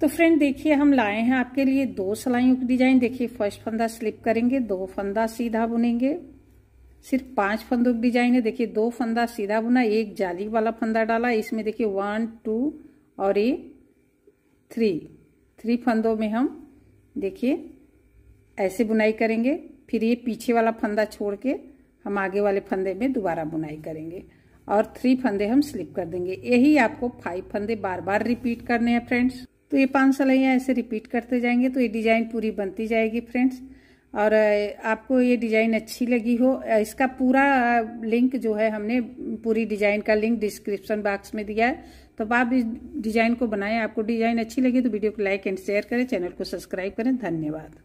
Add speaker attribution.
Speaker 1: तो फ्रेंड देखिए हम लाए हैं आपके लिए दो सिलाइयों की डिजाइन देखिए फर्स्ट फंदा स्लिप करेंगे दो फंदा सीधा बुनेंगे सिर्फ पांच फंदों की डिजाइन है देखिए दो फंदा सीधा बुना एक जाली वाला फंदा डाला इसमें देखिए वन टू और ये थ्री थ्री फंदों में हम देखिए ऐसे बुनाई करेंगे फिर ये पीछे वाला फंदा छोड़ के हम आगे वाले फंदे में दोबारा बुनाई करेंगे और थ्री फंदे हम स्लिप कर देंगे यही आपको फाइव फंदे बार बार रिपीट करने हैं फ्रेंड्स तो ये पांच सलाइयाँ ऐसे रिपीट करते जाएंगे तो ये डिजाइन पूरी बनती जाएगी फ्रेंड्स और आपको ये डिजाइन अच्छी लगी हो इसका पूरा लिंक जो है हमने पूरी डिजाइन का लिंक डिस्क्रिप्शन बॉक्स में दिया है तो आप इस डिजाइन को बनाएं आपको डिजाइन अच्छी लगी तो वीडियो को लाइक एंड शेयर करें चैनल को सब्सक्राइब करें धन्यवाद